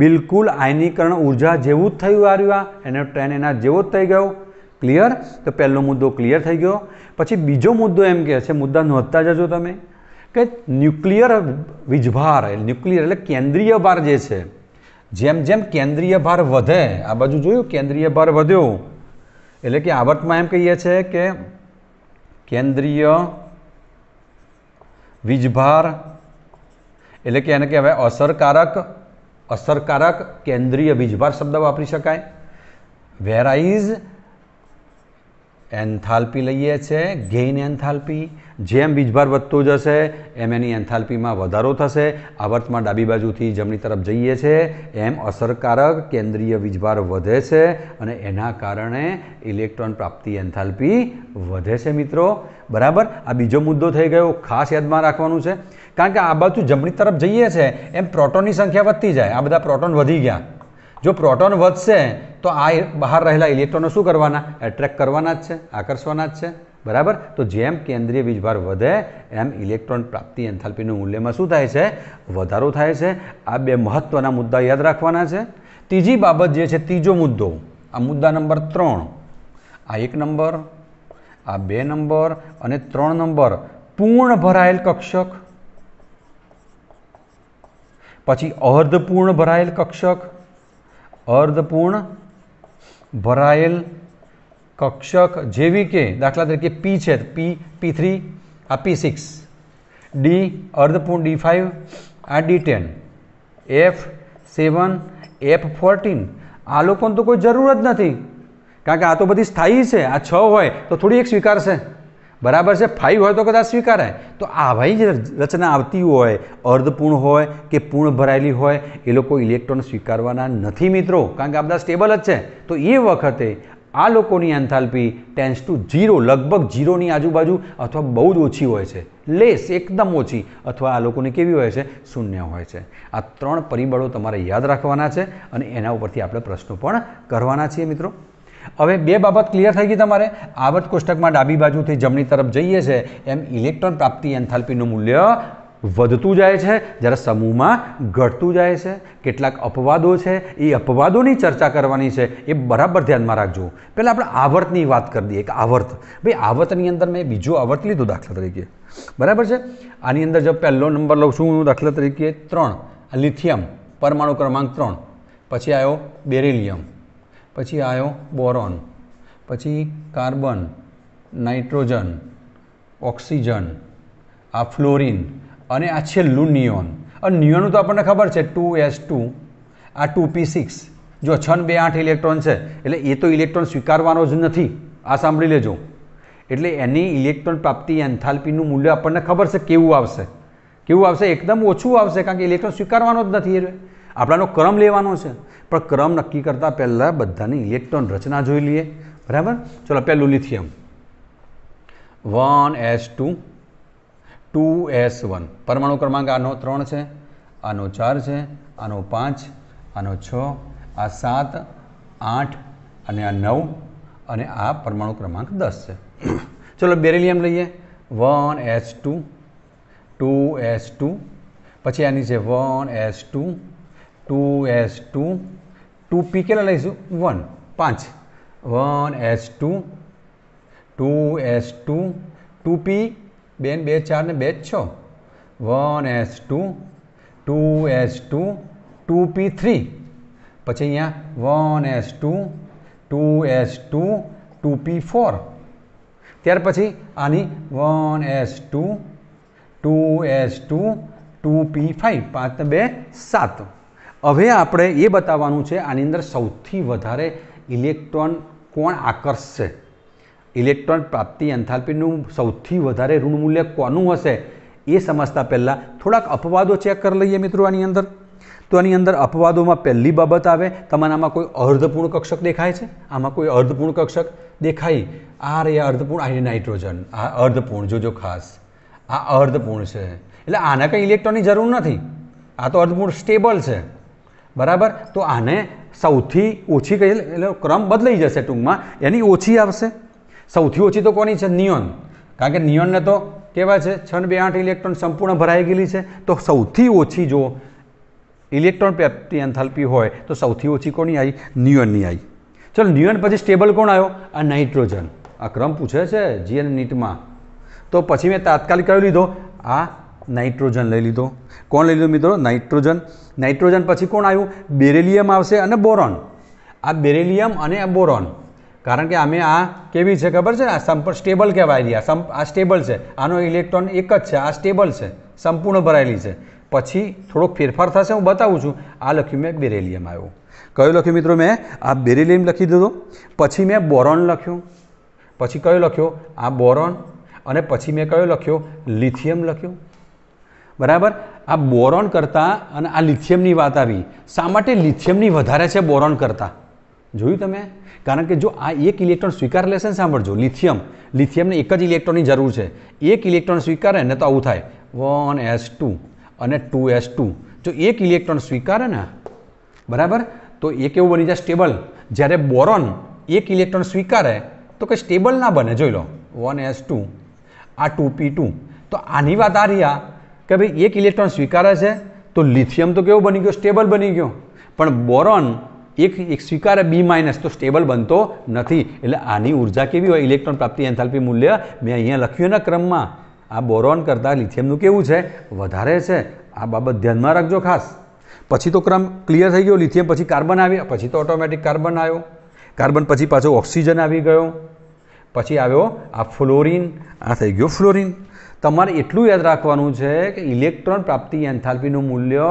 બિલકુલ આયનીકરણ ઉર્જા જેવું જ થયું આ આ એનો ટ્રેન એના જેવો જ થઈ ગયો ક્લિયર તો પહેલો મુદ્દો ક્લિયર થઈ ગયો પછી બીજો મુદ્દો એમ કહે છે મુદ્દા નોંધતા જજો તમે કે ન્યુક્લિયર વીજભાર એટલે ન્યુક્લિયર એટલે કેન્દ્રીય ભાર જે છે જેમ જેમ કેન્દ્રીય ભાર વધે આ બાજુ જોયું કેન્દ્રીય ભાર વધ્યો એટલે કે આવર્તમાં એમ કહીએ છીએ કે કેન્દ્રીય વીજભાર એટલે કે એને કહેવાય અસરકારક અસરકારક કેન્દ્રીય વીજભાર શબ્દ વાપરી શકાય વેર વેરાઇઝ એન્થાલ્પી લઈએ છીએ ગેઇન એન્થાલ્પી જેમ વીજભાર વધતો જશે એમ એની એન્થાલ્પીમાં વધારો થશે આવર્તમાં ડાબી બાજુથી જમણી તરફ જઈએ છીએ એમ અસરકારક કેન્દ્રીય વીજભાર વધે છે અને એના કારણે ઇલેક્ટ્રોન પ્રાપ્તિ એન્થાલ્પી વધે છે મિત્રો બરાબર આ બીજો મુદ્દો થઈ ગયો ખાસ યાદમાં રાખવાનું છે કારણ કે આ બાજુ જમણી તરફ જઈએ છીએ એમ પ્રોટોનની સંખ્યા વધતી જાય આ બધા પ્રોટોન વધી ગયા જો પ્રોટોન વધશે તો આ બહાર રહેલા ઇલેક્ટ્રોનો શું કરવાના એટ્રેક કરવાના જ છે આકર્ષવાના જ છે બરાબર તો જેમ કેન્દ્રીય વીજભાર વધે એમ ઇલેક્ટ્રોન પ્રાપ્તિ એન્થાલ્પીનું મૂલ્યમાં શું થાય છે વધારો થાય છે આ બે મહત્ત્વના મુદ્દા યાદ રાખવાના છે ત્રીજી બાબત જે છે ત્રીજો મુદ્દો આ મુદ્દા નંબર ત્રણ આ એક નંબર આ બે નંબર અને ત્રણ નંબર પૂર્ણ ભરાયેલ કક્ષક પછી અર્ધપૂર્ણ ભરાયેલ કક્ષક અર્ધપૂર્ણ ભરાયેલ કક્ષક જેવી કે દાખલા તરીકે પી છે પી પી થ્રી આ પી સિક્સ ડી અર્ધપૂર્ણ ડી ફાઇવ આ D ten F seven F fourteen આ લોકોને તો કોઈ જરૂર જ નથી કારણ કે આ તો બધી સ્થાયી છે આ છ હોય તો થોડી એક સ્વીકારશે બરાબર છે ફાઈવ હોય તો કદાચ સ્વીકારાય તો આવાય જ રચના આવતી હોય અર્ધપૂર્ણ હોય કે પૂર્ણ ભરાયેલી હોય એ લોકો ઇલેક્ટ્રોન સ્વીકારવાના નથી મિત્રો કારણ કે આ બધા સ્ટેબલ જ છે તો એ વખતે આ લોકોની એન્થાલ્પી ટેન્સ ટુ ઝીરો લગભગ ઝીરોની આજુબાજુ અથવા બહુ જ ઓછી હોય છે લેસ એકદમ ઓછી અથવા આ લોકોની કેવી હોય છે શૂન્ય હોય છે આ ત્રણ પરિબળો તમારે યાદ રાખવાના છે અને એના ઉપરથી આપણે પ્રશ્નો પણ કરવાના છીએ મિત્રો હવે બે બાબત ક્લિયર થઈ ગઈ તમારે આવર્ત કોષ્ટકમાં ડાબી બાજુથી જમણી તરફ જઈએ છે એમ ઇલેક્ટ્રોન પ્રાપ્તિ એન્થાલ્પીનું મૂલ્ય વધતું જાય છે જ્યારે સમૂહમાં ઘટતું જાય છે કેટલાક અપવાદો છે એ અપવાદોની ચર્ચા કરવાની છે એ બરાબર ધ્યાનમાં રાખજો પહેલાં આપણે આવર્તની વાત કરી દઈએ કે આવર્ત ભાઈ આવર્તની અંદર મેં બીજો આવર્ત લીધો દાખલા તરીકે બરાબર છે આની અંદર જો પહેલો નંબર લઉં છું હું દાખલા તરીકે ત્રણ લિથિયમ પરમાણુ ક્રમાંક ત્રણ પછી આવ્યો બેરિલિયમ પછી આવ્યો બોરોન પછી કાર્બન નાઇટ્રોજન ઓક્સિજન આ ફ્લોરિન અને આ છેલ્લું નિયોન અને નિયોનું તો આપણને ખબર છે ટુ એસ ટુ આ ટુ પી સિક્સ જો છ બે આઠ ઇલેક્ટ્રોન છે એટલે એ તો ઇલેક્ટ્રોન સ્વીકારવાનો જ નથી આ સાંભળી લેજો એટલે એની ઇલેક્ટ્રોન પ્રાપ્તિ એન્થાલ્પીનું મૂલ્ય આપણને ખબર છે કેવું આવશે કેવું આવશે એકદમ ઓછું આવશે કારણ કે ઇલેક્ટ્રોન સ્વીકારવાનો જ નથી આપણાનો ક્રમ લેવાનો છે પણ ક્રમ નક્કી કરતાં પહેલાં બધાની ઇલેક્ટ્રોન રચના જોઈ લઈએ બરાબર ચલો પહેલું lithium one S two two S one પરમાણુ ક્રમાંક આનો ત્રણ છે આનો ચાર છે આનો પાંચ આનો છ આ સાત આઠ અને આ નવ અને આ પરમાણુ ક્રમાંક દસ છે ચલો બેરિલિયમ લઈએ one S two two S two પછી આની છે one S two two S two two P કેટલા લઈશું વન પાંચ one S two two S two two P બેન બે ચાર ને બે છ one S two two S two two P three પછી અહીંયા one S two two S two two P four ત્યાર પછી આની one S two two S two two P five પાંચ ને બે સાત હવે આપણે એ બતાવવાનું છે આની અંદર સૌથી વધારે ઇલેક્ટ્રોન કોણ આકર્ષશે ઇલેક્ટ્રોન પ્રાપ્તિ એન્થાલ્પીનું સૌથી વધારે ઋણમૂલ્ય મૂલ્ય કોનું હશે એ સમજતા પહેલાં થોડાક અપવાદો ચેક કરી લઈએ મિત્રો આની અંદર તો આની અંદર અપવાદોમાં પહેલી બાબત આવે તમારામાં કોઈ અર્ધપૂર્ણ કક્ષક દેખાય છે આમાં કોઈ અર્ધપૂર્ણ કક્ષક દેખાય આ રે અર્ધપૂર્ણ આ નાઇટ્રોજન આ અર્ધપૂર્ણ જોજો ખાસ આ અર્ધપૂર્ણ છે એટલે આના કંઈ ઇલેક્ટ્રોનની જરૂર નથી આ તો અર્ધપૂર્ણ સ્ટેબલ છે બરાબર તો આને સૌથી ઓછી કહી એટલે ક્રમ બદલાઈ જશે ટૂંકમાં એની ઓછી આવશે સૌથી ઓછી તો કોની છે નિયોન કારણ કે નિયોનને તો કેવા છે છ બે આઠ ઇલેક્ટ્રોન સંપૂર્ણ ભરાઈ ગયેલી છે તો સૌથી ઓછી જો ઇલેક્ટ્રોન પ્રાપ્તિ એન્થાલ્પી હોય તો સૌથી ઓછી કોની આવી નિયોનની આવી ચલો નિયોન પછી સ્ટેબલ કોણ આવ્યો આ નાઇટ્રોજન આ ક્રમ પૂછે છે જીએન નીટમાં તો પછી મેં તાત્કાલિક કયો લીધો આ નાઇટ્રોજન લઈ લીધો કોણ લઈ લીધો મિત્રો નાઇટ્રોજન નાઇટ્રોજન પછી કોણ આવ્યું બેરેલિયમ આવશે અને બોરોન આ બેરેલિયમ અને બોરોન કારણ કે અમે આ કેવી છે ખબર છે આ સંપ સ્ટેબલ કહેવાય રહી આ આ સ્ટેબલ છે આનો ઇલેક્ટ્રોન એક જ છે આ સ્ટેબલ છે સંપૂર્ણ ભરાયેલી છે પછી થોડોક ફેરફાર થશે હું બતાવું છું આ લખ્યું મેં બેરેલિયમ આવ્યું કયો લખ્યું મિત્રો મેં આ બેરેલિયમ લખી દીધો પછી મેં બોરોન લખ્યું પછી કયો લખ્યો આ બોરોન અને પછી મેં કયો લખ્યો લિથિયમ લખ્યું બરાબર આ બોરોન કરતાં અને આ લિથિયમની વાત આવી શા માટે લિથિયમની વધારે છે બોરોન કરતાં જોયું તમે કારણ કે જો આ એક ઇલેક્ટ્રોન સ્વીકાર લેશે ને સાંભળજો લિથિયમ લિથિયમને એક જ ઇલેક્ટ્રોનની જરૂર છે એક ઇલેક્ટ્રોન સ્વીકારે ને તો આવું થાય વન એસ ટુ અને ટુ એસ ટુ જો એક ઇલેક્ટ્રોન સ્વીકારે ને બરાબર તો એક એવું બની જાય સ્ટેબલ જ્યારે બોરોન એક ઇલેક્ટ્રોન સ્વીકારે તો કંઈ સ્ટેબલ ના બને જોઈ લો વન એસ ટુ આ ટુ પી ટુ તો આની વાત આ રહ્યા કે ભાઈ એક ઇલેક્ટ્રોન સ્વીકારે છે તો લિથિયમ તો કેવો બની ગયો સ્ટેબલ બની ગયો પણ બોરોન એક એક સ્વીકારે બી માઇનસ તો સ્ટેબલ બનતો નથી એટલે આની ઉર્જા કેવી હોય ઇલેક્ટ્રોન પ્રાપ્તિ એન્થાલ્પી મૂલ્ય મેં અહીંયા લખ્યું એના ક્રમમાં આ બોરોન કરતાં લિથિયમનું કેવું છે વધારે છે આ બાબત ધ્યાનમાં રાખજો ખાસ પછી તો ક્રમ ક્લિયર થઈ ગયો લિથિયમ પછી કાર્બન આવ્યો પછી તો ઓટોમેટિક કાર્બન આવ્યો કાર્બન પછી પાછો ઓક્સિજન આવી ગયો પછી આવ્યો આ ફ્લોરિન આ થઈ ગયો ફ્લોરિન તમારે એટલું યાદ રાખવાનું છે કે ઇલેક્ટ્રોન પ્રાપ્તિ એન્થાલ્પીનું મૂલ્ય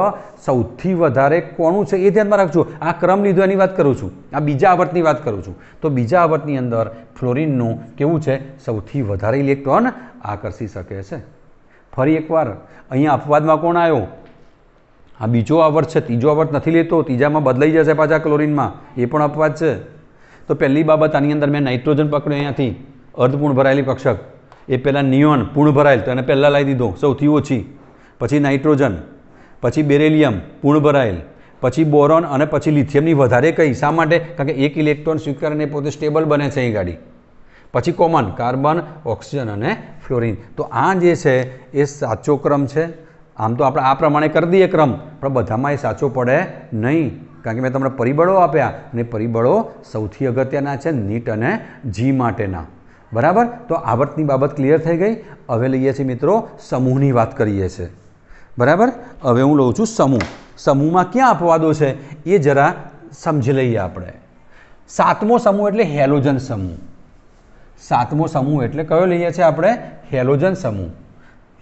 સૌથી વધારે કોણું છે એ ધ્યાનમાં રાખજો આ ક્રમ લીધો એની વાત કરું છું આ બીજા આવર્તની વાત કરું છું તો બીજા આવર્તની અંદર ફ્લોરિનનું કેવું છે સૌથી વધારે ઇલેક્ટ્રોન આકર્ષી શકે છે ફરી એકવાર અહીંયા અપવાદમાં કોણ આવ્યો આ બીજો આવર્ત છે ત્રીજો આવર્ત નથી લેતો ત્રીજામાં બદલાઈ જશે પાછા ક્લોરિનમાં એ પણ અપવાદ છે તો પહેલી બાબત આની અંદર મેં નાઇટ્રોજન પકડ્યો અહીંયાથી અર્ધપૂર્ણ ભરાયેલી પક્ષક એ પહેલાં નિયોન પૂર્ણ ભરાયેલ તો એને પહેલાં લાવી દીધો સૌથી ઓછી પછી નાઇટ્રોજન પછી બેરેલિયમ પૂર્ણ ભરાયેલ પછી બોરોન અને પછી લિથિયમની વધારે કહી શા માટે કારણ કે એક ઇલેક્ટ્રોન સ્વીકારીને પોતે સ્ટેબલ બને છે અહીં ગાડી પછી કોમન કાર્બન ઓક્સિજન અને ફ્લોરિન તો આ જે છે એ સાચો ક્રમ છે આમ તો આપણે આ પ્રમાણે કરી દઈએ ક્રમ પણ બધામાં એ સાચો પડે નહીં કારણ કે મેં તમને પરિબળો આપ્યા અને પરિબળો સૌથી અગત્યના છે નીટ અને જી માટેના બરાબર તો આવર્તની બાબત ક્લિયર થઈ ગઈ હવે લઈએ છીએ મિત્રો સમૂહની વાત કરીએ છીએ બરાબર હવે હું લઉં છું સમૂહ સમૂહમાં ક્યાં અપવાદો છે એ જરા સમજી લઈએ આપણે સાતમો સમૂહ એટલે હેલોજન સમૂહ સાતમો સમૂહ એટલે કયો લઈએ છીએ આપણે હેલોજન સમૂહ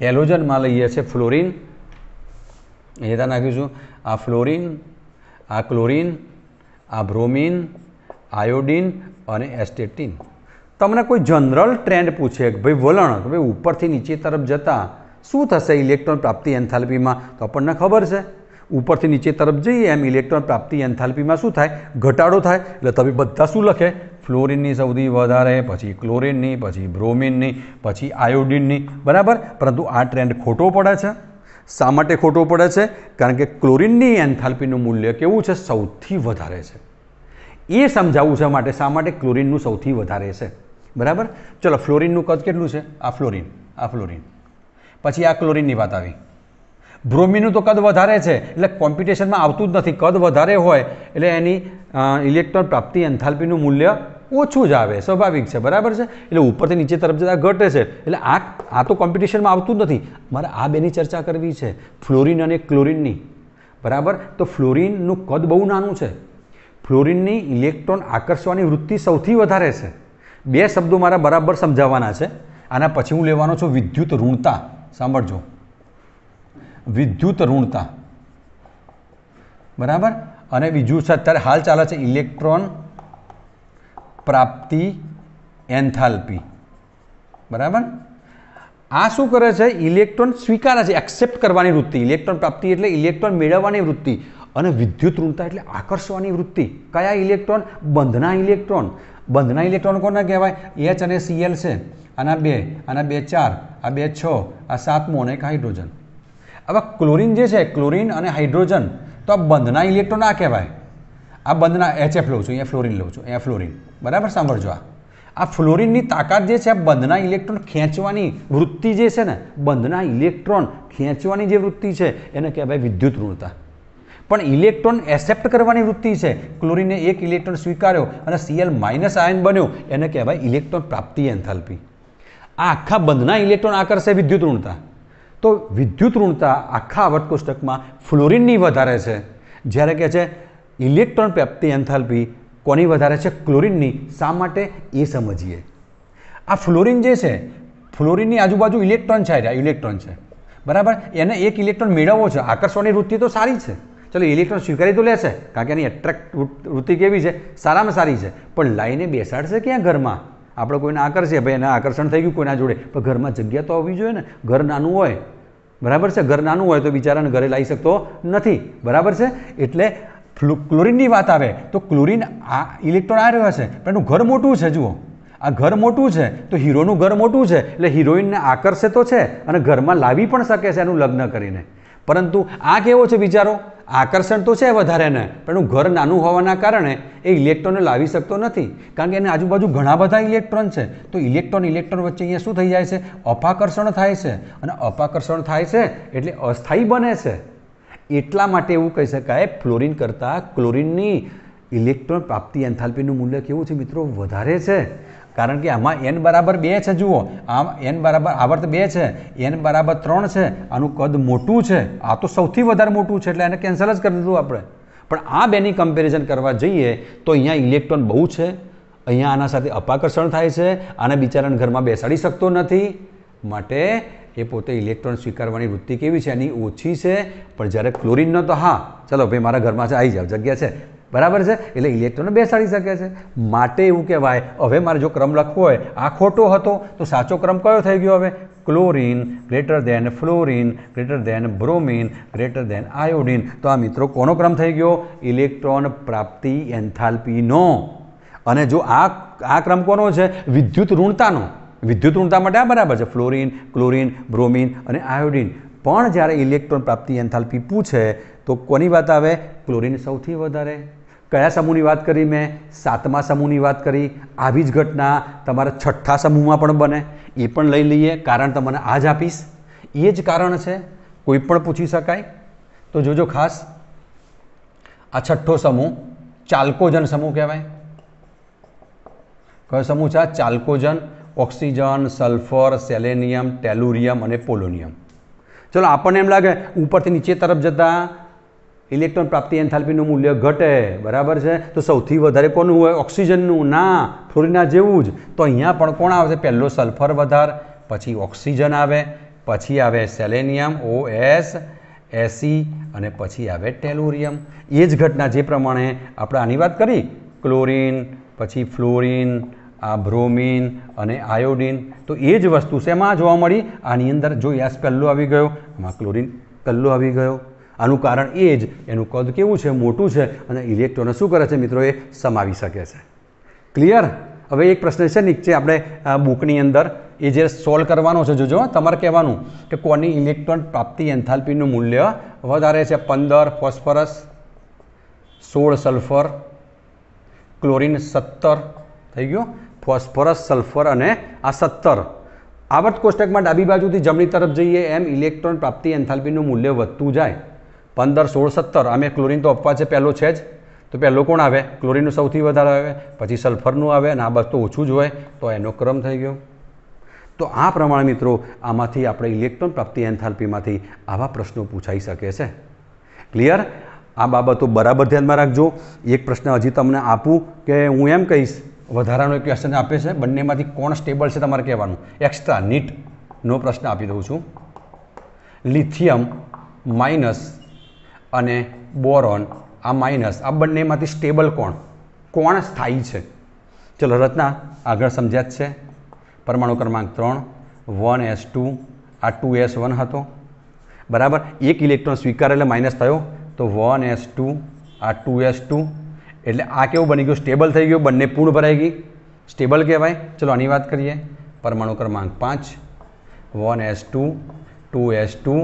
હેલોજનમાં લઈએ છીએ ફ્લોરિન નાખ્યું છું આ ફ્લોરિન આ ક્લોરિન આ બ્રોમિન આયોડિન અને એસ્ટેટિન તમને કોઈ જનરલ ટ્રેન્ડ પૂછે કે ભાઈ વલણ કે ભાઈ ઉપરથી નીચે તરફ જતાં શું થશે ઇલેક્ટ્રોન પ્રાપ્તિ એન્થાલ્પીમાં તો આપણને ખબર છે ઉપરથી નીચે તરફ જઈએ એમ ઇલેક્ટ્રોન પ્રાપ્તિ એન્થાલ્પીમાં શું થાય ઘટાડો થાય એટલે તમે બધા શું લખે ફ્લોરિનની સૌથી વધારે પછી ક્લોરિનની પછી બ્રોમિનની પછી આયોડિનની બરાબર પરંતુ આ ટ્રેન્ડ ખોટો પડે છે શા માટે ખોટો પડે છે કારણ કે ક્લોરિનની એન્થાલ્પીનું મૂલ્ય કેવું છે સૌથી વધારે છે એ સમજાવવું છે માટે શા માટે ક્લોરિનનું સૌથી વધારે છે બરાબર ચલો ફ્લોરિનનું કદ કેટલું છે આ ફ્લોરિન આ ફ્લોરિન પછી આ ક્લોરિનની વાત આવી બ્રોમીનું તો કદ વધારે છે એટલે કોમ્પિટિશનમાં આવતું જ નથી કદ વધારે હોય એટલે એની ઇલેક્ટ્રોન પ્રાપ્તિ એન્થાલ્પીનું મૂલ્ય ઓછું જ આવે સ્વાભાવિક છે બરાબર છે એટલે ઉપરથી નીચે તરફ જતાં ઘટે છે એટલે આ આ તો કોમ્પિટિશનમાં આવતું જ નથી મારે આ બેની ચર્ચા કરવી છે ફ્લોરિન અને ક્લોરિનની બરાબર તો ફ્લોરિનનું કદ બહુ નાનું છે ફ્લોરિનની ઇલેક્ટ્રોન આકર્ષવાની વૃત્તિ સૌથી વધારે છે બે શબ્દો મારા બરાબર સમજાવવાના છે આના પછી હું લેવાનો છું વિદ્યુત ઋણતા સાંભળજો વિદ્યુત ઋણતા બરાબર અને બીજું છે અત્યારે હાલ ચાલે છે ઇલેક્ટ્રોન પ્રાપ્તિ એન્થાલ્પી બરાબર આ શું કરે છે ઇલેક્ટ્રોન સ્વીકારે છે એક્સેપ્ટ કરવાની વૃત્તિ ઇલેક્ટ્રોન પ્રાપ્તિ એટલે ઇલેક્ટ્રોન મેળવવાની વૃત્તિ અને વિદ્યુત ઋણતા એટલે આકર્ષવાની વૃત્તિ કયા ઇલેક્ટ્રોન બંધના ઇલેક્ટ્રોન બંધના ઇલેક્ટ્રોન કોને કહેવાય એચ અને સીએલ છે અને બે અને બે ચાર આ બે છ આ સાતમો અને એક હાઇડ્રોજન હવે ક્લોરિન જે છે ક્લોરિન અને હાઇડ્રોજન તો આ બંધના ઇલેક્ટ્રોન આ કહેવાય આ બંધના એચએફ લઉં છું અહીંયા ફ્લોરિન લઉં છું અહીંયા ફ્લોરિન બરાબર સાંભળજો આ આ ફ્લોરિનની તાકાત જે છે આ બંધના ઇલેક્ટ્રોન ખેંચવાની વૃત્તિ જે છે ને બંધના ઇલેક્ટ્રોન ખેંચવાની જે વૃત્તિ છે એને કહેવાય વિદ્યુત ઋણતા પણ ઇલેક્ટ્રોન એસેપ્ટ કરવાની વૃત્તિ છે ક્લોરીને એક ઇલેક્ટ્રોન સ્વીકાર્યો અને સીએલ માઇનસ આયન બન્યો એને કહેવાય ઇલેક્ટ્રોન પ્રાપ્તિ એન્થાલ્પી આ આખા બંધના ઇલેક્ટ્રોન આકર્ષે વિદ્યુત ઋણતા તો વિદ્યુત ઋણતા આખા આવર્ત ફ્લોરિનની વધારે છે જ્યારે કહે છે ઇલેક્ટ્રોન પ્રાપ્તિ એન્થાલ્પી કોની વધારે છે ક્લોરિનની શા માટે એ સમજીએ આ ફ્લોરિન જે છે ફ્લોરિનની આજુબાજુ ઇલેક્ટ્રોન છે ઇલેક્ટ્રોન છે બરાબર એને એક ઇલેક્ટ્રોન મેળવવો છે આકર્ષવાની વૃત્તિ તો સારી છે ચલો ઇલેક્ટ્રોન સ્વીકારી તો લેશે કારણ કે એની એટ્રેક્ટ વૃત્તિ કેવી છે સારામાં સારી છે પણ લાઈને બેસાડશે ક્યાં ઘરમાં આપણે કોઈને આકર્ષે ભાઈ એના આકર્ષણ થઈ ગયું કોઈના જોડે પણ ઘરમાં જગ્યા તો હોવી જોઈએ ને ઘર નાનું હોય બરાબર છે ઘર નાનું હોય તો બિચારાને ઘરે લાવી શકતો નથી બરાબર છે એટલે ક્લોરિનની વાત આવે તો ક્લોરિન આ ઇલેક્ટ્રોન આવી રહ્યો છે પણ એનું ઘર મોટું છે જુઓ આ ઘર મોટું છે તો હીરોનું ઘર મોટું છે એટલે હિરોઈનને આકર્ષે તો છે અને ઘરમાં લાવી પણ શકે છે એનું લગ્ન કરીને પરંતુ આ કેવો છે બિચારો આકર્ષણ તો છે વધારે ને પણ એનું ઘર નાનું હોવાના કારણે એ ઇલેક્ટ્રોનને લાવી શકતો નથી કારણ કે એની આજુબાજુ ઘણા બધા ઇલેક્ટ્રોન છે તો ઇલેક્ટ્રોન ઇલેક્ટ્રોન વચ્ચે અહીંયા શું થઈ જાય છે અપાકર્ષણ થાય છે અને અપાકર્ષણ થાય છે એટલે અસ્થાયી બને છે એટલા માટે એવું કહી શકાય ફ્લોરિન કરતાં ક્લોરિનની ઇલેક્ટ્રોન પ્રાપ્તિ એન્થાલ્પીનું મૂલ્ય કેવું છે મિત્રો વધારે છે કારણ કે આમાં એન બરાબર બે છે જુઓ આમ એન બરાબર આવર્ત બે છે એન બરાબર ત્રણ છે આનું કદ મોટું છે આ તો સૌથી વધારે મોટું છે એટલે એને કેન્સલ જ કરી દીધું આપણે પણ આ બેની કમ્પેરિઝન કરવા જઈએ તો અહીંયા ઇલેક્ટ્રોન બહુ છે અહીંયા આના સાથે અપાકર્ષણ થાય છે આને બિચારાને ઘરમાં બેસાડી શકતો નથી માટે એ પોતે ઇલેક્ટ્રોન સ્વીકારવાની વૃત્તિ કેવી છે એની ઓછી છે પણ જ્યારે ક્લોરિનનો તો હા ચલો ભાઈ મારા ઘરમાં છે આવી જાવ જગ્યા છે બરાબર છે એટલે ઇલેક્ટ્રોન બેસાડી શકે છે માટે એવું કહેવાય હવે મારે જો ક્રમ લખવો હોય આ ખોટો હતો તો સાચો ક્રમ કયો થઈ ગયો હવે chlorine greater than fluorine greater than bromine greater than iodine તો આ મિત્રો કોનો ક્રમ થઈ ગયો ઇલેક્ટ્રોન પ્રાપ્તિ એન્થાલ્પીનો અને જો આ આ ક્રમ કોનો છે વિદ્યુત ઋણતાનો વિદ્યુત ઋણતા માટે આ બરાબર છે ફ્લોરિન ક્લોરિન બ્રોમિન અને આયોડિન પણ જ્યારે ઇલેક્ટ્રોન પ્રાપ્તિ એન્થાલ્પી પૂછે તો કોની વાત આવે ક્લોરિન સૌથી વધારે કયા સમૂહની વાત કરી મેં સાતમા સમૂહની વાત કરી આવી જ ઘટના તમારા છઠ્ઠા સમૂહમાં પણ બને એ પણ લઈ લઈએ કારણ તમને આ જ આપીશ એ જ કારણ છે કોઈ પણ પૂછી શકાય તો જોજો ખાસ આ છઠ્ઠો સમૂહ ચાલ્કોજન સમૂહ કહેવાય કયો સમૂહ છે chalcogen oxygen sulphur selenium tellurium અને પોલોનિયમ ચલો આપણને એમ લાગે ઉપરથી નીચે તરફ જતાં ઇલેક્ટ્રોન પ્રાપ્તિ એન્થાલ્પીનું મૂલ્ય ઘટે બરાબર છે તો સૌથી વધારે કોનું હોય ઓક્સિજનનું ના ફ્લોરિના જેવું જ તો અહીંયા પણ કોણ આવશે પહેલો સલ્ફર વધાર પછી ઓક્સિજન આવે પછી આવે સેલેનિયમ ઓ એસ એસી અને પછી આવે ટેલોરિયમ એ જ ઘટના જે પ્રમાણે આપણે આની વાત કરી ક્લોરિન પછી ફ્લોરિન આ બ્રોમિન અને આયોડિન તો એ જ વસ્તુ છે એમાં જોવા મળી આની અંદર જો યાસ પહેલો આવી ગયો આમાં ક્લોરિન પહેલો આવી ગયો આનું કારણ એ જ એનું કદ કેવું છે મોટું છે અને ઇલેક્ટ્રોન શું કરે છે મિત્રો એ સમાવી શકે છે ક્લિયર હવે એક પ્રશ્ન છે નીચે આપણે બુકની અંદર એ જે સોલ્વ કરવાનો છે જોજો તમારે કહેવાનું કે કોની ઇલેક્ટ્રોન પ્રાપ્તિ એન્થાલ્પીનું મૂલ્ય વધારે છે પંદર ફોસ્ફરસ સોળ સલ્ફર ક્લોરિન સત્તર થઈ ગયું ફોસ્ફરસ સલ્ફર અને આ સત્તર આવર્ત કોષ્ટકમાં ડાબી બાજુથી જમણી તરફ જઈએ એમ ઇલેક્ટ્રોન પ્રાપ્તિ એન્થાલ્પીનું મૂલ્ય વધતું જાય પંદર સોળ સત્તર આમે ક્લોરિન તો અપવા છે પહેલો છે જ તો પહેલો કોણ આવે ક્લોરિનનું સૌથી વધારે આવે પછી સલ્ફરનું આવે અને આ બસ તો ઓછું જ હોય તો એનો ક્રમ થઈ ગયો તો આ પ્રમાણે મિત્રો આમાંથી આપણે ઇલેક્ટ્રોન પ્રાપ્તિ એન્થાલ્પીમાંથી આવા પ્રશ્નો પૂછાઈ શકે છે ક્લિયર આ બાબતો બરાબર ધ્યાનમાં રાખજો એક પ્રશ્ન હજી તમને આપું કે હું એમ કહીશ વધારાનો એક ક્વેશ્ચન આપે છે બંનેમાંથી કોણ સ્ટેબલ છે તમારે કહેવાનું એક્સ્ટ્રા નીટનો પ્રશ્ન આપી દઉં છું લિથિયમ માઇનસ અને બોરોન આ માઇનસ આ બંનેમાંથી સ્ટેબલ કોણ કોણ સ્થાયી છે ચલો રચના આગળ સમજ્યા છે પરમાણુ ક્રમાંક ત્રણ વન એસ ટુ આ ટુ એસ વન હતો બરાબર એક ઇલેક્ટ્રોન સ્વીકાર એટલે માઇનસ થયો તો વન એસ ટુ આ ટુ એસ ટુ એટલે આ કેવું બની ગયું સ્ટેબલ થઈ ગયું બંને પૂર્ણ ભરાઈ ગઈ સ્ટેબલ કહેવાય ચલો આની વાત કરીએ પરમાણુ ક્રમાંક પાંચ one S two two S two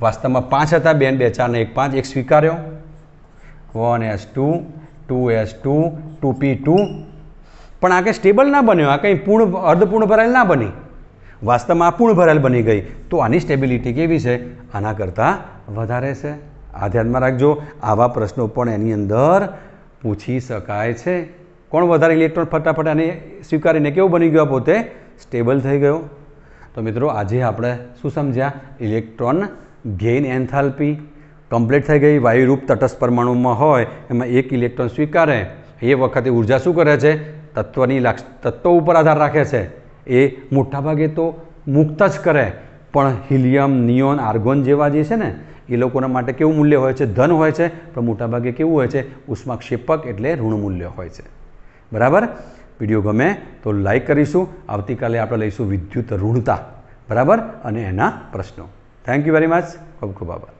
વાસ્તવમાં પાંચ હતા બેન બે ચારને એક પાંચ એક સ્વીકાર્યો one S two two S two two P two પણ આ કંઈ સ્ટેબલ ના બન્યો આ કંઈ પૂર્ણ અર્ધપૂર્ણ ભરાયેલ ના બની વાસ્તવમાં આ પૂર્ણ ભરાયેલ બની ગઈ તો આની સ્ટેબિલિટી કેવી છે આના કરતાં વધારે છે આ ધ્યાનમાં રાખજો આવા પ્રશ્નો પણ એની અંદર પૂછી શકાય છે કોણ વધારે ઇલેક્ટ્રોન ફટાફટ આને સ્વીકારીને કેવું બની ગયો પોતે સ્ટેબલ થઈ ગયો તો મિત્રો આજે આપણે શું સમજ્યા ઇલેક્ટ્રોન ગેઇન એન્થાલ્પી કમ્પ્લીટ થઈ ગઈ વાયુરૂપ તટસ્થ પરમાણુમાં હોય એમાં એક ઇલેક્ટ્રોન સ્વીકારે એ વખતે ઉર્જા શું કરે છે તત્વની તત્વ ઉપર આધાર રાખે છે એ મોટાભાગે તો મુક્ત જ કરે પણ હિલિયમ નિયોન આર્ગોન જેવા જે છે ને એ લોકોના માટે કેવું મૂલ્ય હોય છે ધન હોય છે પણ મોટાભાગે કેવું હોય છે ઉષ્માક્ષેપક એટલે ઋણ મૂલ્ય હોય છે બરાબર વિડીયો ગમે તો લાઇક કરીશું આવતીકાલે આપણે લઈશું વિદ્યુત ઋણતા બરાબર અને એના પ્રશ્નો થેન્ક યુ વેરી મચ ખૂબ ખૂબ આભાર